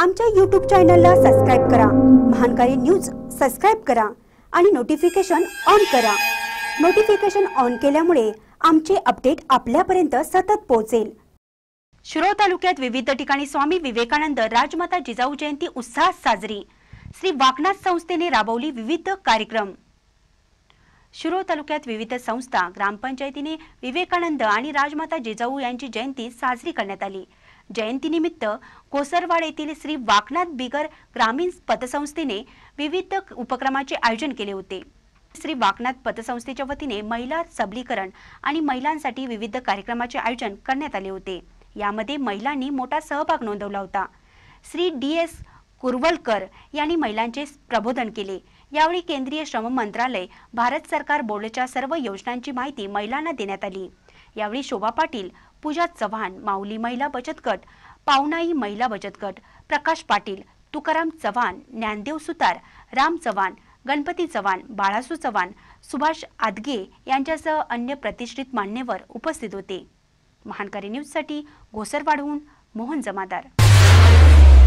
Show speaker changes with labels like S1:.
S1: आमच्या यूट्यूब चॅनलला सबस्क्राईब करा महानकारी न्यूज सबस्क्राईब करा आणि नोटिफिकेशन ऑन करा नोटिफिकेशन ऑन केल्यामुळे आमचे अपडेट आपल्यापर्यंत सतत पोहोचेल शिरोळ तालुक्यात विविध ठिकाणी स्वामी विवेकानंद राजमाता जिजाऊ जयंती उत्साहात साजरी श्री वाकनाथ संस्थेने राबवली विविध कार्यक्रम शिरोळ तालुक्यात विविध संस्था ग्रामपंचायतीने विवेकानंद आणि राजमाता जिजाऊ यांची जयंती साजरी करण्यात आली जयंतीनिमित्त कोसरवाड येथील श्री वाकनाथ बिगर ग्रामीण पतसंस्थेने विविध उपक्रमाचे आयोजन केले होते श्री वाकनाथ पतसंस्थेच्या वतीने महिला सबलीकरण आणि महिलांसाठी विविध कार्यक्रमाचे आयोजन करण्यात आले होते यामध्ये महिलांनी मोठा सहभाग नोंदवला होता श्री डी एस कुरवलकर यांनी महिलांचे प्रबोधन केले यावेळी केंद्रीय श्रम मंत्रालय भारत सरकार बोर्डच्या सर्व योजनांची माहिती महिलांना देण्यात आली यावेळी शोभा पाटील पूजा चव्हाण माऊली महिला बचत गट पावनाई महिला बचत गट प्रकाश पाटील तुकाराम चव्हाण ज्ञानदेव सुतार राम चव्हाण गणपती चव्हाण बाळासू चव्हाण सुभाष आदगे यांच्यासह अन्य प्रतिष्ठित मान्यवर उपस्थित होते महानकारी न्यूजसाठी घोसरवाडहून मोहन जमादार